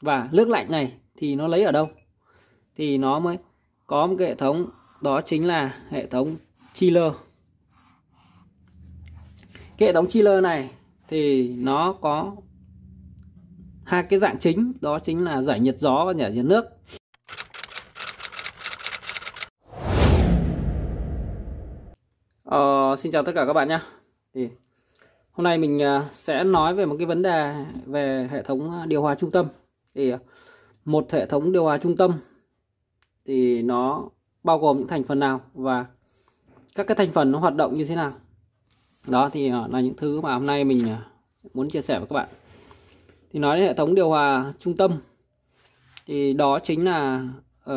và nước lạnh này thì nó lấy ở đâu thì nó mới có một cái hệ thống đó chính là hệ thống chiller cái hệ thống chiller này thì nó có hai cái dạng chính đó chính là giải nhiệt gió và giải nhiệt nước ờ, xin chào tất cả các bạn nhé thì hôm nay mình à, sẽ nói về một cái vấn đề về hệ thống à, điều hòa trung tâm thì ờ, một hệ thống điều hòa trung tâm thì nó bao gồm những thành phần nào và các cái thành phần nó hoạt động như thế nào đó thì ờ, là những thứ mà hôm nay mình ờ, muốn chia sẻ với các bạn thì nói đến hệ thống điều hòa trung tâm thì đó chính là uh,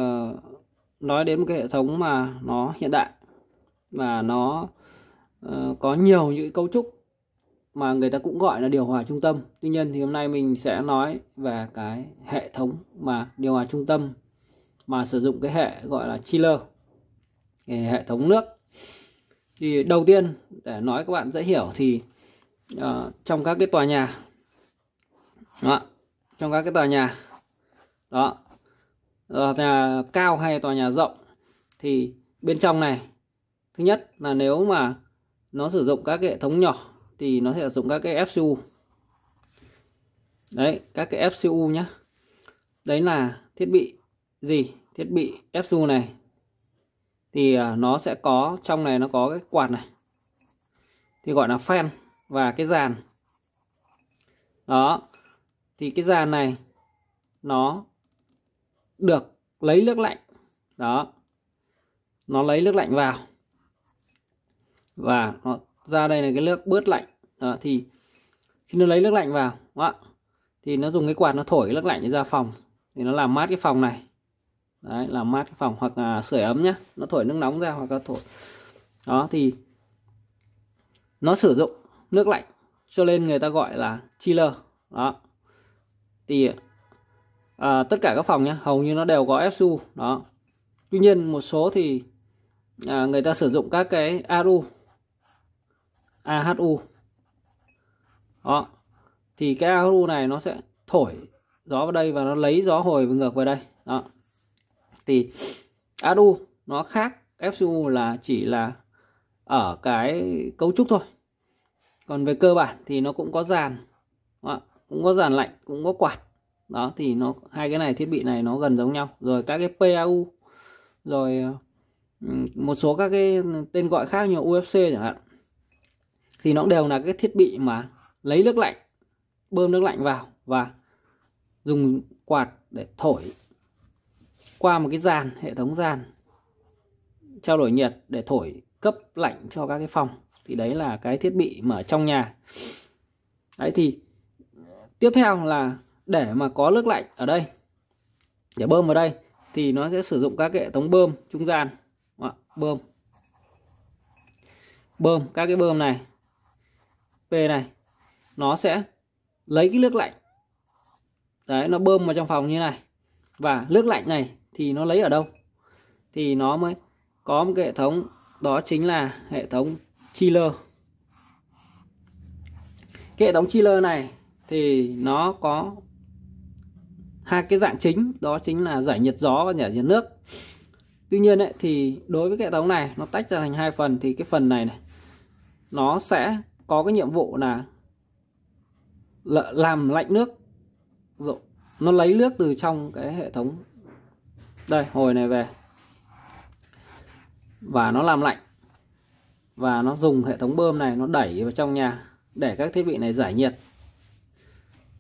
nói đến một cái hệ thống mà nó hiện đại và nó uh, có nhiều những cấu trúc mà người ta cũng gọi là điều hòa trung tâm tuy nhiên thì hôm nay mình sẽ nói về cái hệ thống mà điều hòa trung tâm mà sử dụng cái hệ gọi là chiller cái hệ thống nước thì đầu tiên để nói các bạn dễ hiểu thì uh, trong các cái tòa nhà đó, trong các cái tòa nhà đó tòa nhà cao hay tòa nhà rộng thì bên trong này thứ nhất là nếu mà nó sử dụng các hệ thống nhỏ thì nó sẽ dùng các cái FCU đấy các cái FCU nhá đấy là thiết bị gì thiết bị FCU này thì à, nó sẽ có trong này nó có cái quạt này thì gọi là fan và cái dàn đó thì cái dàn này nó được lấy nước lạnh đó nó lấy nước lạnh vào và nó ra đây là cái nước bớt lạnh đó, thì khi nó lấy nước lạnh vào đó, thì nó dùng cái quạt nó thổi cái nước lạnh ra phòng thì nó làm mát cái phòng này đấy làm mát cái phòng hoặc là sưởi ấm nhá nó thổi nước nóng ra hoặc là thổi đó thì nó sử dụng nước lạnh cho nên người ta gọi là chiller đó thì à, tất cả các phòng nhá hầu như nó đều có FSU đó tuy nhiên một số thì à, người ta sử dụng các cái ARU AHU đó thì cái AHU này nó sẽ thổi gió vào đây và nó lấy gió hồi ngược về đây đó thì AHU nó khác FCU là chỉ là ở cái cấu trúc thôi còn về cơ bản thì nó cũng có dàn cũng có dàn lạnh cũng có quạt đó thì nó hai cái này thiết bị này nó gần giống nhau rồi các cái PAU rồi một số các cái tên gọi khác như UFC chẳng hạn thì nó đều là cái thiết bị mà lấy nước lạnh bơm nước lạnh vào và dùng quạt để thổi qua một cái dàn hệ thống dàn trao đổi nhiệt để thổi cấp lạnh cho các cái phòng thì đấy là cái thiết bị mà trong nhà đấy thì tiếp theo là để mà có nước lạnh ở đây để bơm vào đây thì nó sẽ sử dụng các hệ thống bơm trung gian bơm bơm các cái bơm này về này nó sẽ lấy cái nước lạnh đấy nó bơm vào trong phòng như này và nước lạnh này thì nó lấy ở đâu thì nó mới có một cái hệ thống đó chính là hệ thống chiller cái hệ thống chiller này thì nó có hai cái dạng chính đó chính là giải nhiệt gió và giải nhiệt nước tuy nhiên ấy, thì đối với cái hệ thống này nó tách ra thành hai phần thì cái phần này này nó sẽ có cái nhiệm vụ là làm lạnh nước nó lấy nước từ trong cái hệ thống đây hồi này về và nó làm lạnh và nó dùng hệ thống bơm này nó đẩy vào trong nhà để các thiết bị này giải nhiệt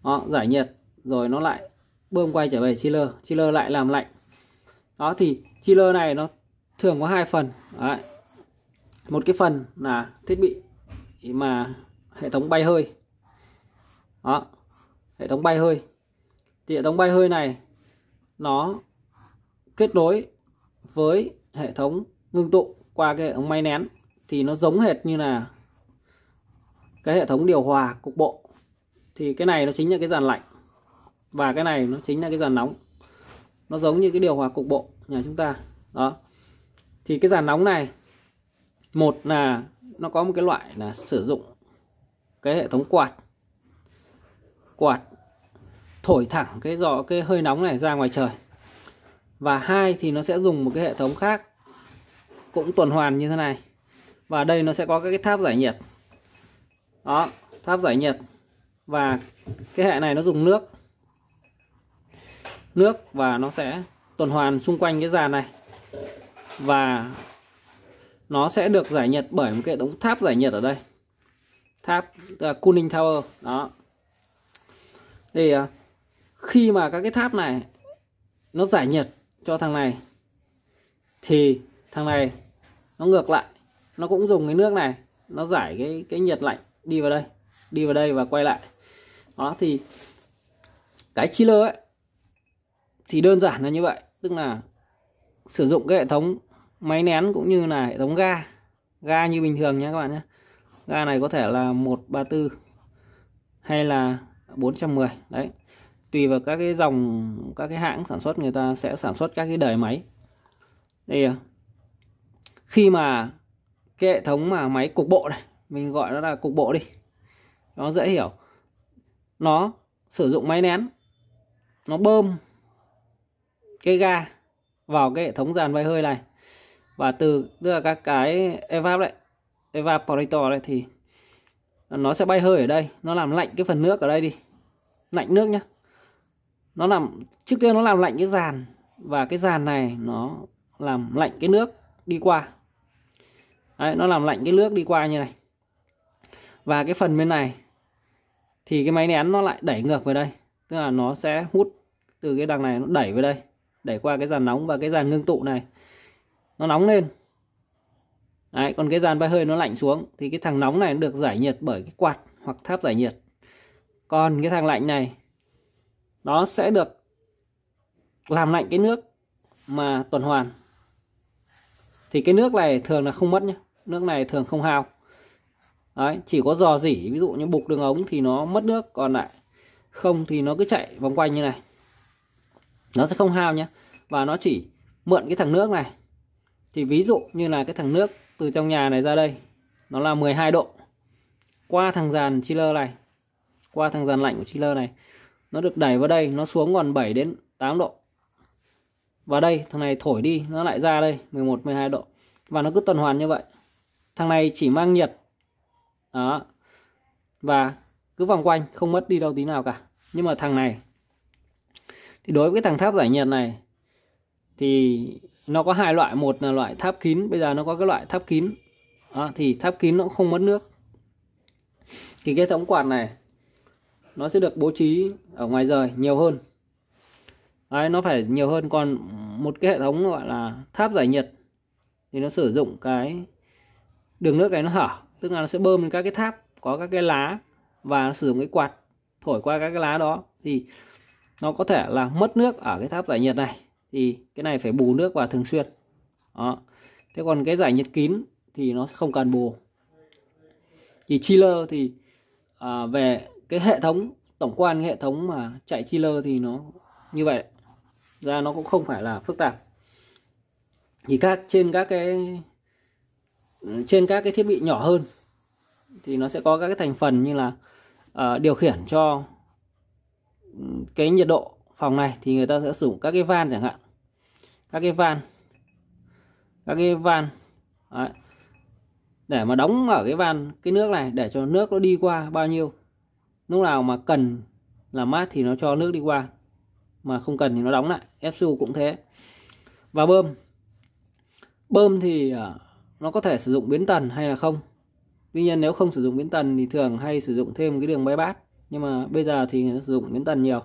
đó, giải nhiệt rồi nó lại bơm quay trở về chiller chiller lại làm lạnh đó thì chiller này nó thường có hai phần Đấy. một cái phần là thiết bị mà hệ thống bay hơi đó hệ thống bay hơi thì hệ thống bay hơi này nó kết nối với hệ thống ngưng tụ qua cái hệ thống may nén thì nó giống hệt như là cái hệ thống điều hòa cục bộ thì cái này nó chính là cái dàn lạnh và cái này nó chính là cái dàn nóng nó giống như cái điều hòa cục bộ nhà chúng ta đó thì cái dàn nóng này một là nó có một cái loại là sử dụng cái hệ thống quạt quạt thổi thẳng cái giò cái hơi nóng này ra ngoài trời và hai thì nó sẽ dùng một cái hệ thống khác cũng tuần hoàn như thế này và đây nó sẽ có cái tháp giải nhiệt đó tháp giải nhiệt và cái hệ này nó dùng nước nước và nó sẽ tuần hoàn xung quanh cái dàn này và nó sẽ được giải nhiệt bởi một cái đống tháp giải nhiệt ở đây tháp à, uh, cooling tower đó thì uh, khi mà các cái tháp này nó giải nhiệt cho thằng này thì thằng này nó ngược lại nó cũng dùng cái nước này nó giải cái cái nhiệt lạnh đi vào đây đi vào đây và quay lại đó thì cái chiller ấy thì đơn giản là như vậy tức là sử dụng cái hệ thống máy nén cũng như là hệ thống ga ga như bình thường nhé các bạn nhé ga này có thể là 134 hay là 410 đấy tùy vào các cái dòng các cái hãng sản xuất người ta sẽ sản xuất các cái đời máy đây khi mà cái hệ thống mà máy cục bộ này mình gọi nó là cục bộ đi nó dễ hiểu nó sử dụng máy nén nó bơm cái ga vào cái hệ thống dàn bay hơi này và từ tức là các cái evap đấy evaporator đấy thì nó sẽ bay hơi ở đây nó làm lạnh cái phần nước ở đây đi lạnh nước nhá nó làm trước tiên nó làm lạnh cái dàn và cái dàn này nó làm lạnh cái nước đi qua đấy, nó làm lạnh cái nước đi qua như này và cái phần bên này thì cái máy nén nó lại đẩy ngược về đây tức là nó sẽ hút từ cái đằng này nó đẩy về đây đẩy qua cái dàn nóng và cái dàn ngưng tụ này nó nóng lên Đấy, còn cái dàn bay hơi nó lạnh xuống thì cái thằng nóng này được giải nhiệt bởi cái quạt hoặc tháp giải nhiệt còn cái thằng lạnh này nó sẽ được làm lạnh cái nước mà tuần hoàn thì cái nước này thường là không mất nhá, nước này thường không hao Đấy, chỉ có dò dỉ ví dụ như bục đường ống thì nó mất nước còn lại không thì nó cứ chạy vòng quanh như này nó sẽ không hao nhé và nó chỉ mượn cái thằng nước này thì ví dụ như là cái thằng nước từ trong nhà này ra đây nó là 12 độ qua thằng dàn chiller này qua thằng dàn lạnh của chiller này nó được đẩy vào đây nó xuống còn 7 đến 8 độ và đây thằng này thổi đi nó lại ra đây 11 12 độ và nó cứ tuần hoàn như vậy thằng này chỉ mang nhiệt đó và cứ vòng quanh không mất đi đâu tí nào cả nhưng mà thằng này thì đối với cái thằng tháp giải nhiệt này thì nó có hai loại một là loại tháp kín bây giờ nó có cái loại tháp kín đó, thì tháp kín nó cũng không mất nước thì cái thống quạt này nó sẽ được bố trí ở ngoài rời nhiều hơn Đấy, nó phải nhiều hơn còn một cái hệ thống gọi là tháp giải nhiệt thì nó sử dụng cái đường nước này nó hở tức là nó sẽ bơm lên các cái tháp có các cái lá và nó sử dụng cái quạt thổi qua các cái lá đó thì nó có thể là mất nước ở cái tháp giải nhiệt này thì cái này phải bù nước vào thường xuyên đó thế còn cái giải nhiệt kín thì nó sẽ không cần bù thì chiller thì à, về cái hệ thống tổng quan cái hệ thống mà chạy chiller thì nó như vậy ra nó cũng không phải là phức tạp thì các trên các cái trên các cái thiết bị nhỏ hơn thì nó sẽ có các cái thành phần như là uh, điều khiển cho ừ, cái nhiệt độ phòng này thì người ta sẽ sử dụng các cái van chẳng hạn các cái van các cái van Đấy. để mà đóng ở cái van cái nước này để cho nước nó đi qua bao nhiêu lúc nào mà cần làm mát thì nó cho nước đi qua mà không cần thì nó đóng lại FSU cũng thế và bơm bơm thì ờ, nó có thể sử dụng biến tần hay là không tuy nhiên nếu không sử dụng biến tần thì thường hay sử dụng thêm cái đường bay bát nhưng mà bây giờ thì người ta sử dụng biến tần nhiều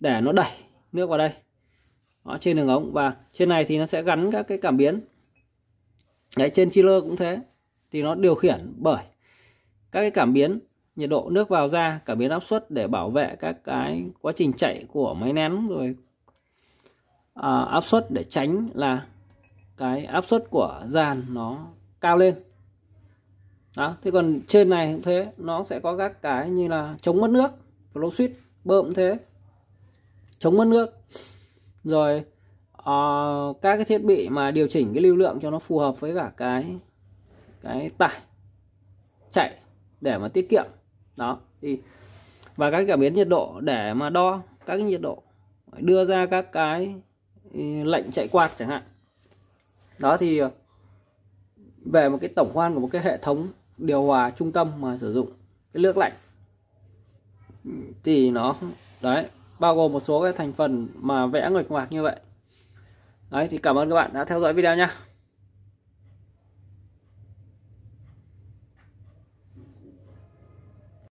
để nó đẩy nước vào đây đó, trên đường ống và trên này thì nó sẽ gắn các cái cảm biến đấy trên chiller cũng thế thì nó điều khiển bởi các cái cảm biến nhiệt độ nước vào ra cảm biến áp suất để bảo vệ các cái quá trình chạy của máy nén rồi à, áp suất để tránh là cái áp suất của dàn nó cao lên đó thế còn trên này cũng thế nó sẽ có các cái như là chống mất nước flow switch bơm thế chống mất nước rồi uh, các cái thiết bị mà điều chỉnh cái lưu lượng cho nó phù hợp với cả cái cái tải chạy để mà tiết kiệm đó thì và các cảm biến nhiệt độ để mà đo các cái nhiệt độ đưa ra các cái ừ, lệnh chạy quạt chẳng hạn đó thì ờ, về một cái tổng quan của một cái hệ thống điều hòa trung tâm mà sử dụng cái nước lạnh thì nó đấy bao gồm một số cái thành phần mà vẽ nguệch ngoạc như vậy đấy thì cảm ơn các bạn đã theo dõi video nha